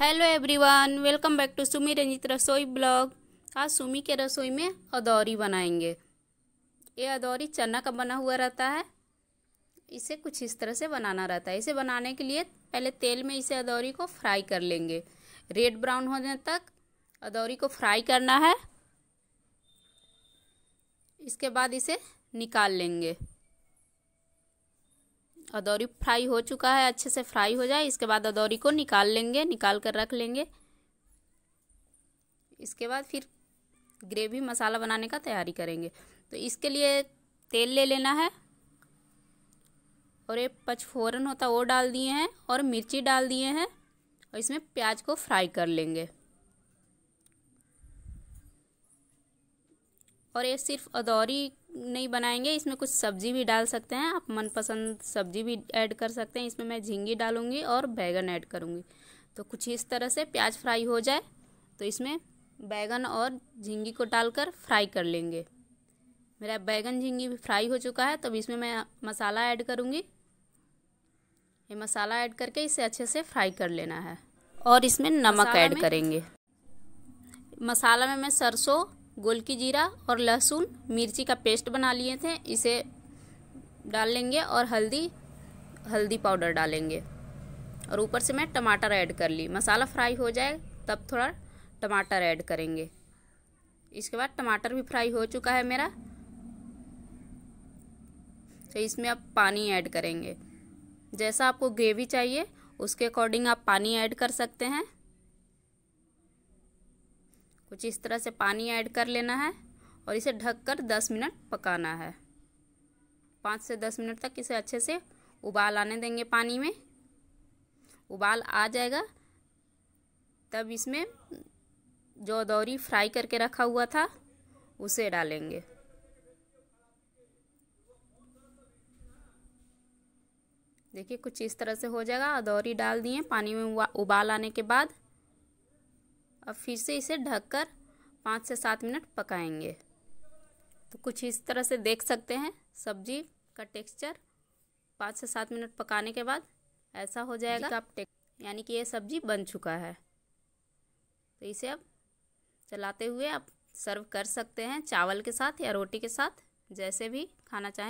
hello everyone welcome back to Sumi Ranjit Rasoi blog आज सुमी के रसोई में अदौरी बनाएंगे ये अदौरी चना का बना हुआ रहता है इसे कुछ इस तरह से बनाना रहता है इसे बनाने के लिए पहले तेल में इसे अदौरी को फ्राई कर लेंगे रेड ब्राउन होने तक अदौरी को फ्राई करना है इसके बाद इसे निकाल लेंगे अदौरी फ्राई हो चुका है अच्छे से फ्राई हो जाए इसके बाद अदौरी को निकाल लेंगे निकाल कर रख लेंगे इसके बाद फिर ग्रेवी मसाला बनाने का तैयारी करेंगे तो इसके लिए तेल ले लेना है और ये पचफोरन होता वो डाल दिए हैं और मिर्ची डाल दिए हैं और इसमें प्याज को फ्राई कर लेंगे और ये सिर्फ अदौरी नहीं बनाएंगे इसमें कुछ सब्जी भी डाल सकते हैं आप मनपसंद सब्जी भी ऐड कर सकते हैं इसमें मैं झींगी डालूंगी और बैगन ऐड करूँगी तो कुछ इस तरह से प्याज फ्राई हो जाए तो इसमें बैगन और झींगी को डालकर फ्राई कर लेंगे मेरा बैगन झींगी भी फ्राई हो चुका है तब तो इसमें मैं मसाला ऐड करूँगी ये मसाला ऐड करके इसे अच्छे से फ्राई कर लेना है और इसमें नमक ऐड करेंगे मसाला में मैं सरसों गोल की जीरा और लहसुन मिर्ची का पेस्ट बना लिए थे इसे डाल लेंगे और हल्दी हल्दी पाउडर डालेंगे और ऊपर से मैं टमाटर ऐड कर ली मसाला फ्राई हो जाए तब थोड़ा टमाटर ऐड करेंगे इसके बाद टमाटर भी फ्राई हो चुका है मेरा तो इसमें आप पानी ऐड करेंगे जैसा आपको ग्रेवी चाहिए उसके अकॉर्डिंग आप पानी ऐड कर सकते हैं कुछ इस तरह से पानी ऐड कर लेना है और इसे ढककर दस मिनट पकाना है पाँच से दस मिनट तक इसे अच्छे से उबाल आने देंगे पानी में उबाल आ जाएगा तब इसमें जो दौरी फ्राई करके रखा हुआ था उसे डालेंगे देखिए कुछ इस तरह से हो जाएगा अदौरी डाल दिए पानी में उबाल आने के बाद अब फिर से इसे ढककर पाँच से सात मिनट पकाएंगे तो कुछ इस तरह से देख सकते हैं सब्जी का टेक्सचर पाँच से सात मिनट पकाने के बाद ऐसा हो जाएगा तो आप यानी कि यह सब्जी बन चुका है तो इसे अब चलाते हुए आप सर्व कर सकते हैं चावल के साथ या रोटी के साथ जैसे भी खाना चाहें